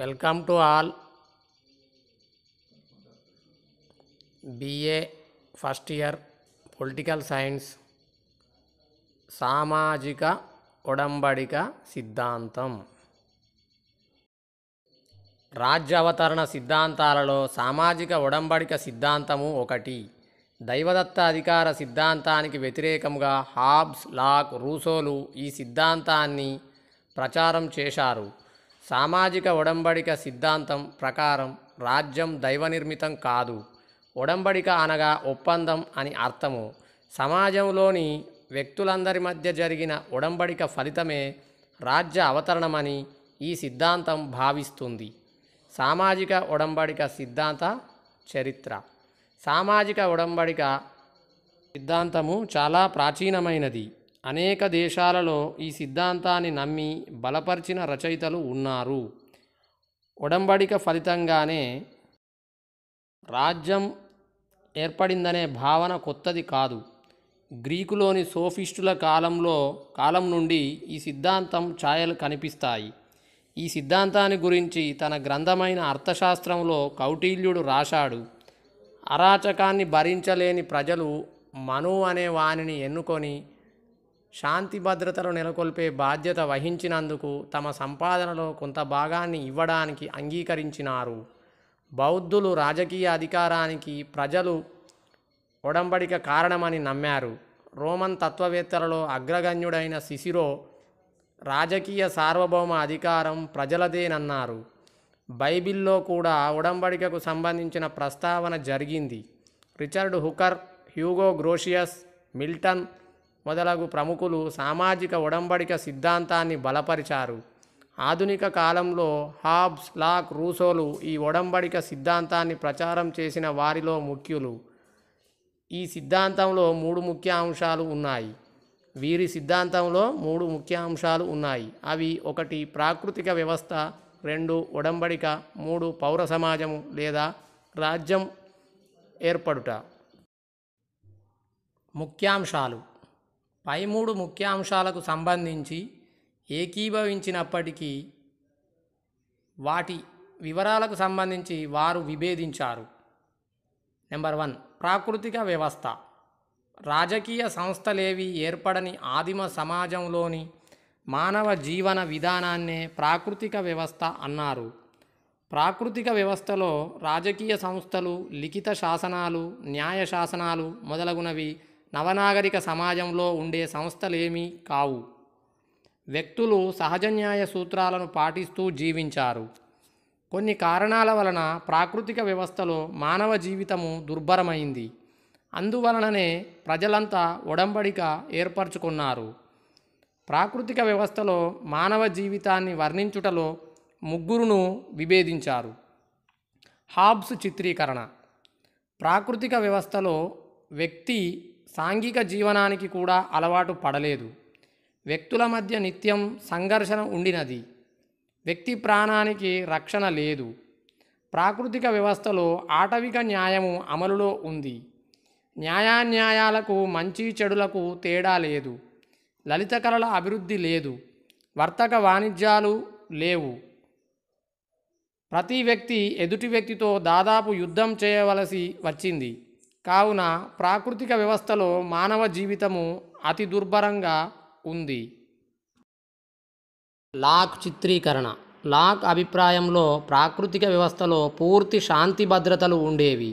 welcome to all BA first year political science సామాజిక ఉడంబడిక సిద్ధాంతం రాజ్యావతరణ సిద్ధాంతాలలో సామాజిక ఉడంబడిక సిద్ధాంతము ఒకటి దైవదత్త అధికార సిద్ధాంతానికి వ్యతిరేకంగా హాబ్స్ లాక్ రూసోలు ఈ సిద్ధాంతాన్ని ప్రచారం చేశారు సామాజిక ఒడంబడిక సిద్ధాంతం ప్రకారం రాజ్యం దైవనిర్మితం కాదు ఒడంబడిక అనగా ఒప్పందం అని అర్థము సమాజంలోని వ్యక్తులందరి మధ్య జరిగిన ఒడంబడిక ఫలితమే రాజ్య అవతరణమని ఈ సిద్ధాంతం భావిస్తుంది సామాజిక ఒడంబడిక సిద్ధాంత చరిత్ర సామాజిక ఒడంబడిక సిద్ధాంతము చాలా ప్రాచీనమైనది అనేక దేశాలలో ఈ సిద్ధాంతాన్ని నమ్మి బలపరిచిన రచయితలు ఉన్నారు ఒడంబడిక ఫలితంగానే రాజ్యం ఏర్పడిందనే భావన కొత్తది కాదు గ్రీకులోని సోఫిస్టుల కాలంలో కాలం నుండి ఈ సిద్ధాంతం ఛాయలు కనిపిస్తాయి ఈ సిద్ధాంతాన్ని గురించి తన గ్రంథమైన అర్థశాస్త్రంలో కౌటిల్యుడు రాశాడు అరాచకాన్ని భరించలేని ప్రజలు మను అనే వాణిని ఎన్నుకొని శాంతి భద్రతలు నెలకొల్పే బాధ్యత వహించినందుకు తమ సంపాదనలో కొంత భాగాన్ని ఇవ్వడానికి అంగీకరించినారు బౌద్ధులు రాజకీయ అధికారానికి ప్రజలు ఒడంబడిక కారణమని నమ్మారు రోమన్ తత్వవేత్తలలో అగ్రగణ్యుడైన శిశిరో రాజకీయ సార్వభౌమ అధికారం ప్రజలదేనన్నారు బైబిల్లో కూడా ఉడంబడికకు సంబంధించిన ప్రస్తావన జరిగింది Richard Hooker Hugo Grotius Milton మొదలగు ప్రముఖులు సామాజిక ఒడంబడిక సిద్ధాంతాన్ని బలపరిచారు ఆధునిక కాలంలో హాబ్స్ లాక్ రూసోలు ఈ ఒడంబడిక సిద్ధాంతాన్ని ప్రచారం చేసిన వారిలో ముఖ్యులు ఈ సిద్ధాంతంలో మూడు ముఖ్య అంశాలు ఉన్నాయి వీరి సిద్ధాంతంలో మూడు ముఖ్య అంశాలు ఉన్నాయి అవి ఒకటి ప్రాకృతిక వ్యవస్థ రెండు ఒడంబడిక మూడు పౌర సమాజము లేదా రాజ్యం ఏర్పడుట ముఖ్యాంశాలు పై మూడు ముఖ్యాంశాలకు సంబంధించి ఏకీభవించినప్పటికీ వాటి వివరాలకు సంబంధించి వారు విభేదించారు నెంబర్ వన్ ప్రాకృతిక వ్యవస్థ రాజకీయ సంస్థలేవి ఏర్పడని ఆదిమ సమాజంలోని మానవ జీవన విధానాన్నే ప్రాకృతిక వ్యవస్థ అన్నారు ప్రాకృతిక వ్యవస్థలో రాజకీయ సంస్థలు లిఖిత శాసనాలు న్యాయ శాసనాలు మొదలగునవి నవనాగరిక సమాజంలో ఉండే సంస్థలేమీ కావు వ్యక్తులు సహజన్యాయ సూత్రాలను పాటిస్తూ జీవించారు కొన్ని కారణాల వలన ప్రాకృతిక వ్యవస్థలో మానవ జీవితము దుర్భరమైంది అందువలననే ప్రజలంతా ఒడంబడిక ఏర్పరచుకున్నారు ప్రాకృతిక వ్యవస్థలో మానవ జీవితాన్ని వర్ణించుటలో ముగ్గురును విభేదించారు హాబ్స్ చిత్రీకరణ ప్రాకృతిక వ్యవస్థలో వ్యక్తి సాంఘిక జీవనానికి కూడా అలవాటు పడలేదు వ్యక్తుల మధ్య నిత్యం సంఘర్షణ ఉండినది వ్యక్తి ప్రాణానికి రక్షణ లేదు ప్రాకృతిక వ్యవస్థలో ఆటవిక న్యాయము అమలులో ఉంది న్యాయాన్యాయాలకు మంచి చెడులకు తేడా లేదు లలిత కళల అభివృద్ధి లేదు వర్తక వాణిజ్యాలు లేవు ప్రతి వ్యక్తి ఎదుటి వ్యక్తితో దాదాపు యుద్ధం చేయవలసి వచ్చింది కావున ప్రాకృతిక వ్యవస్థలో మానవ జీవితము అతి దుర్భరంగా ఉంది లాక్ చిత్రీకరణ లాక్ అభిప్రాయంలో ప్రాకృతిక వ్యవస్థలో పూర్తి శాంతి భద్రతలు ఉండేవి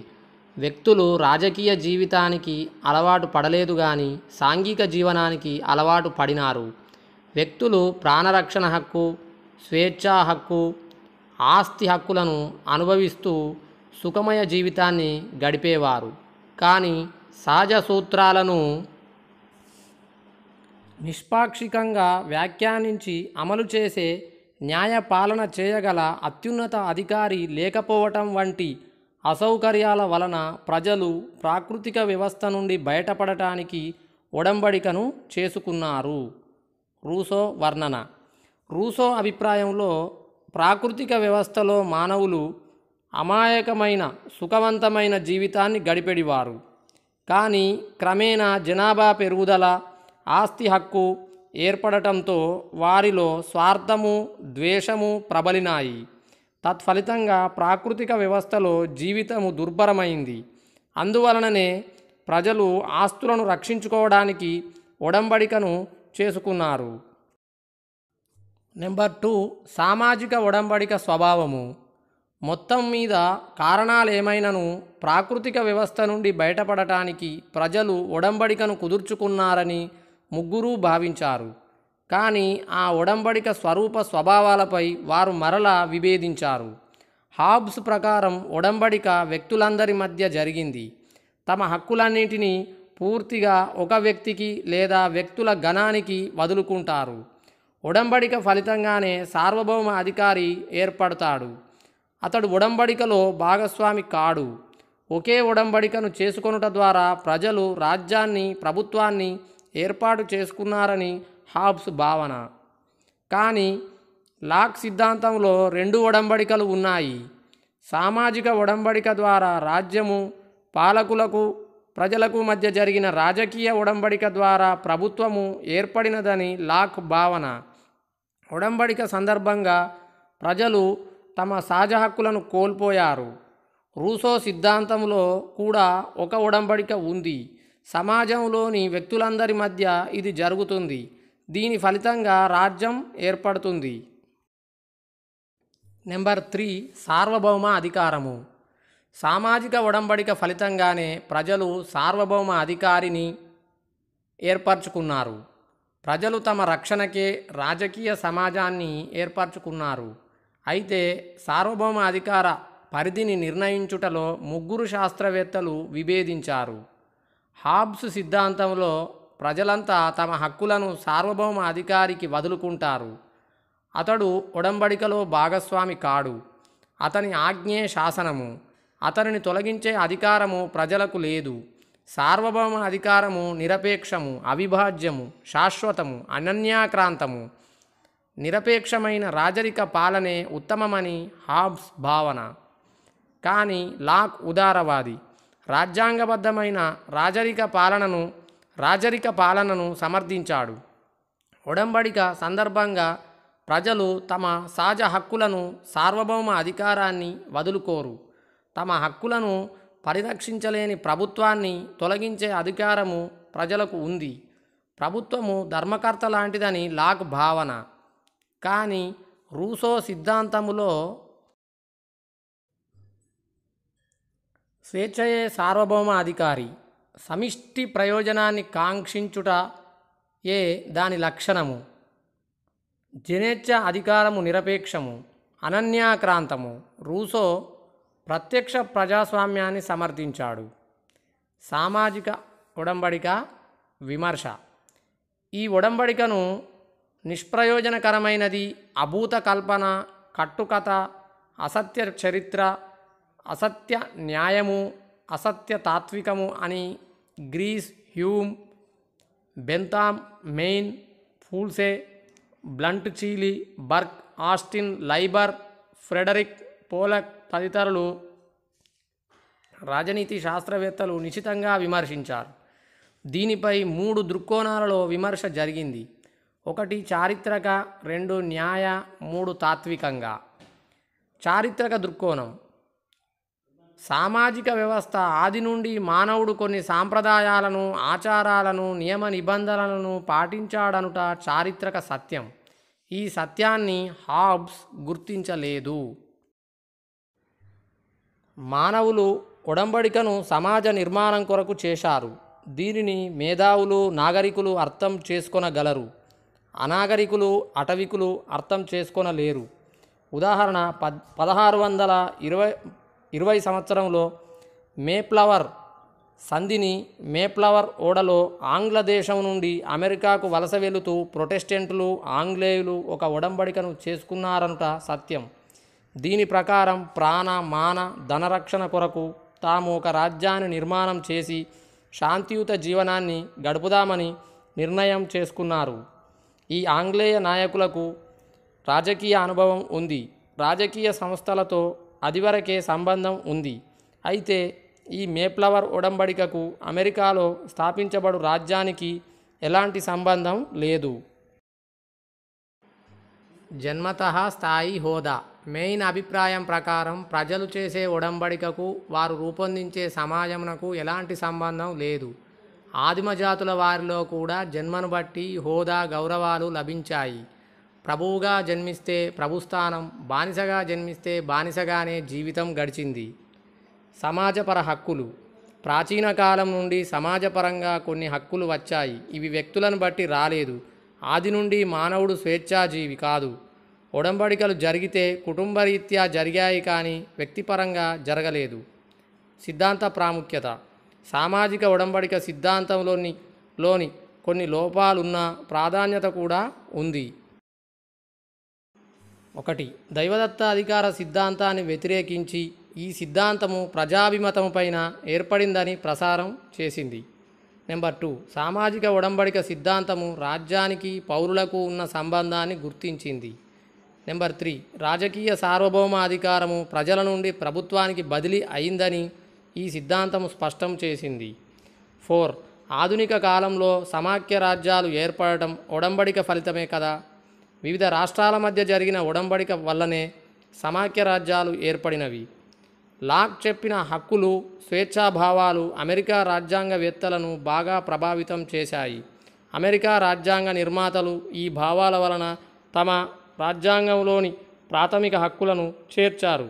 వ్యక్తులు రాజకీయ జీవితానికి అలవాటు పడలేదు కానీ సాంఘిక జీవనానికి అలవాటు పడినారు వ్యక్తులు ప్రాణరక్షణ హక్కు స్వేచ్ఛా హక్కు ఆస్తి హక్కులను అనుభవిస్తూ సుఖమయ జీవితాన్ని గడిపేవారు కానీ సహజ సూత్రాలను నిష్పాక్షికంగా వ్యాఖ్యానించి అమలు చేసే న్యాయపాలన చేయగల అత్యున్నత అధికారి లేకపోవటం వంటి అసౌకర్యాల వలన ప్రజలు ప్రాకృతిక వ్యవస్థ నుండి బయటపడటానికి ఒడంబడికను చేసుకున్నారు రూసో వర్ణన రూసో అభిప్రాయంలో ప్రాకృతిక వ్యవస్థలో మానవులు అమాయకమైన సుఖవంతమైన జీవితాన్ని గడిపెడివారు కానీ క్రమేణా జనాభా పెరుగుదల ఆస్తి హక్కు ఏర్పడటంతో వారిలో స్వార్థము ద్వేషము ప్రబలినాయి తత్ఫలితంగా ప్రాకృతిక వ్యవస్థలో జీవితము దుర్భరమైంది అందువలననే ప్రజలు ఆస్తులను రక్షించుకోవడానికి ఒడంబడికను చేసుకున్నారు నెంబర్ టూ సామాజిక ఒడంబడిక స్వభావము మొత్తం మీద కారణాలేమైనను ప్రాకృతిక వ్యవస్థ నుండి బయటపడటానికి ప్రజలు ఒడంబడికను కుదుర్చుకున్నారని ముగ్గురూ భావించారు కానీ ఆ ఒడంబడిక స్వరూప స్వభావాలపై వారు మరలా విభేదించారు హాబ్స్ ప్రకారం ఒడంబడిక వ్యక్తులందరి మధ్య జరిగింది తమ హక్కులన్నింటినీ పూర్తిగా ఒక వ్యక్తికి లేదా వ్యక్తుల గణానికి వదులుకుంటారు ఒడంబడిక ఫలితంగానే సార్వభౌమ అధికారి ఏర్పడతాడు అతడు ఉడంబడికలో భాగస్వామి కాడు ఒకే ఉడంబడికను చేసుకొనుట ద్వారా ప్రజలు రాజ్యాన్ని ప్రభుత్వాన్ని ఏర్పాటు చేసుకున్నారని హాబ్స్ భావన కానీ లాక్ సిద్ధాంతంలో రెండు ఒడంబడికలు ఉన్నాయి సామాజిక ఒడంబడిక ద్వారా రాజ్యము పాలకులకు ప్రజలకు మధ్య జరిగిన రాజకీయ ఒడంబడిక ద్వారా ప్రభుత్వము ఏర్పడినదని లాక్ భావన ఒడంబడిక సందర్భంగా ప్రజలు తమ సహజ హక్కులను కోల్పోయారు రూసో సిద్ధాంతంలో కూడా ఒక ఉడంబడిక ఉంది సమాజంలోని వ్యక్తులందరి మధ్య ఇది జరుగుతుంది దీని ఫలితంగా రాజ్యం ఏర్పడుతుంది నెంబర్ త్రీ సార్వభౌమ అధికారము సామాజిక ఉడంబడిక ఫలితంగానే ప్రజలు సార్వభౌమ అధికారిని ఏర్పరచుకున్నారు ప్రజలు తమ రక్షణకే రాజకీయ సమాజాన్ని ఏర్పరచుకున్నారు అయితే సార్వభౌమ అధికార పరిధిని నిర్ణయించుటలో ముగ్గురు శాస్త్రవేత్తలు విభేదించారు హాబ్స్ సిద్ధాంతంలో ప్రజలంతా తమ హక్కులను సార్వభౌమ అధికారికి వదులుకుంటారు అతడు ఒడంబడికలో భాగస్వామి కాడు అతని ఆజ్ఞే శాసనము అతనిని తొలగించే అధికారము ప్రజలకు లేదు సార్వభౌమ అధికారము నిరపేక్షము అవిభాజ్యము శాశ్వతము అనన్యాక్రాంతము నిరపేక్షమైన రాజరిక పాలనే ఉత్తమమని హాబ్స్ భావన కానీ లాక్ ఉదారవాది రాజ్యాంగబద్ధమైన రాజరిక పాలనను రాజరిక పాలనను సమర్థించాడు ఒడంబడిక సందర్భంగా ప్రజలు తమ సహజ హక్కులను సార్వభౌమ అధికారాన్ని వదులుకోరు తమ హక్కులను పరిరక్షించలేని ప్రభుత్వాన్ని తొలగించే అధికారము ప్రజలకు ఉంది ప్రభుత్వము ధర్మకర్త లాంటిదని లాక్ భావన కానీ రూసో సిద్ధాంతములో స్వేచ్ఛయే సార్వభౌమ అధికారి సమిష్టి ప్రయోజనాన్ని కాంక్షించుట ఏ దాని లక్షణము జనేచ్ఛ అధికారము నిరపేక్షము అనన్యాక్రాంతము రూసో ప్రత్యక్ష ప్రజాస్వామ్యాన్ని సమర్థించాడు సామాజిక ఒడంబడిక విమర్శ ఈ ఒడంబడికను నిష్ప్రయోజనకరమైనది అభూత కల్పన కట్టుకథ అసత్య చరిత్ర అసత్య న్యాయము అసత్య తాత్వికము అని గ్రీస్ హ్యూమ్ బెంతామ్ మెయిన్ ఫూల్సే Bluntschli Burke Austin Lieber Frederick Pollock తదితరులు రాజనీతి శాస్త్రవేత్తలు నిశితంగా విమర్శించారు దీనిపై మూడు దృక్కోణాలలో విమర్శ జరిగింది ఒకటి చారిత్రక రెండు న్యాయ మూడు తాత్వికంగా చారిత్రక దృక్కోణం సామాజిక వ్యవస్థ ఆది నుండి మానవుడు కొన్ని సాంప్రదాయాలను ఆచారాలను నియమ నిబంధనలను పాటించాడనుట చారిత్రక సత్యం ఈ సత్యాన్ని హాబ్స్ గుర్తించలేదు మానవులు ఒడంబడికను సమాజ నిర్మాణం కొరకు చేశారు దీనిని మేధావులు నాగరికులు అర్థం చేసుకొనగలరు అనాగరికులు అటవికులు అర్థం చేసుకొనలేరు ఉదాహరణ పద్ పదహారు వందల ఇరవై ఇరవై సంవత్సరంలో మేప్లవర్ సంధిని మేప్లవర్ ఓడలో ఆంగ్లదేశం నుండి అమెరికాకు వలస వెళుతూ ప్రొటెస్టెంట్లు ఆంగ్లేయులు ఒక ఒడంబడికను చేసుకున్నారనుట సత్యం దీని ప్రకారం ప్రాణ మాన ధనరక్షణ కొరకు తాము ఒక రాజ్యాన్ని నిర్మాణం చేసి శాంతియుత జీవనాన్ని గడుపుదామని నిర్ణయం చేసుకున్నారు ఈ ఆంగ్లేయ నాయకులకు రాజకీయ అనుభవం ఉంది రాజకీయ సంస్థలతో అదివరకే సంబంధం ఉంది అయితే ఈ మేప్లవర్ ఒడంబడికకు అమెరికాలో స్థాపించబడు రాజ్యానికి ఎలాంటి సంబంధం లేదు జన్మత స్థాయి హోదా మెయిన్ అభిప్రాయం ప్రకారం ప్రజలు చేసే ఒడంబడికకు వారు రూపొందించే సమాజమునకు ఎలాంటి సంబంధం లేదు ఆదిమజాతుల వారిలో కూడా జన్మను బట్టి హోదా గౌరవాలు లభించాయి ప్రభువుగా జన్మిస్తే ప్రభుస్థానం బానిసగా జన్మిస్తే బానిసగానే జీవితం గడిచింది సమాజపర హక్కులు ప్రాచీన కాలం నుండి సమాజపరంగా కొన్ని హక్కులు వచ్చాయి ఇవి వ్యక్తులను బట్టి రాలేదు ఆది నుండి మానవుడు స్వేచ్ఛాజీవి కాదు ఒడంబడికలు జరిగితే కుటుంబరీత్యా జరిగాయి కానీ వ్యక్తిపరంగా జరగలేదు సిద్ధాంత ప్రాముఖ్యత సామాజిక ఒడంబడిక సిద్ధాంతంలోని లోని కొన్ని లోపాలున్న ప్రాధాన్యత కూడా ఉంది ఒకటి దైవదత్త అధికార సిద్ధాంతాన్ని వ్యతిరేకించి ఈ సిద్ధాంతము ప్రజాభిమతం పైన ఏర్పడిందని ప్రసారం చేసింది నెంబర్ టూ సామాజిక ఉడంబడిక సిద్ధాంతము రాజ్యానికి పౌరులకు ఉన్న సంబంధాన్ని గుర్తించింది నెంబర్ త్రీ రాజకీయ సార్వభౌమ అధికారము ప్రజల నుండి ప్రభుత్వానికి బదిలీ అయిందని ఈ సిద్ధాంతం స్పష్టం చేసింది ఫోర్ ఆధునిక కాలంలో సమాఖ్య రాజ్యాలు ఏర్పడటం ఒడంబడిక ఫలితమే కదా వివిధ రాష్ట్రాల మధ్య జరిగిన ఒడంబడిక వల్లనే సమాఖ్య రాజ్యాలు ఏర్పడినవి లాక్ చెప్పిన హక్కులు స్వేచ్ఛాభావాలు అమెరికా రాజ్యాంగవేత్తలను బాగా ప్రభావితం చేశాయి అమెరికా రాజ్యాంగ నిర్మాతలు ఈ భావాల వలన తమ రాజ్యాంగంలోని ప్రాథమిక హక్కులను చేర్చారు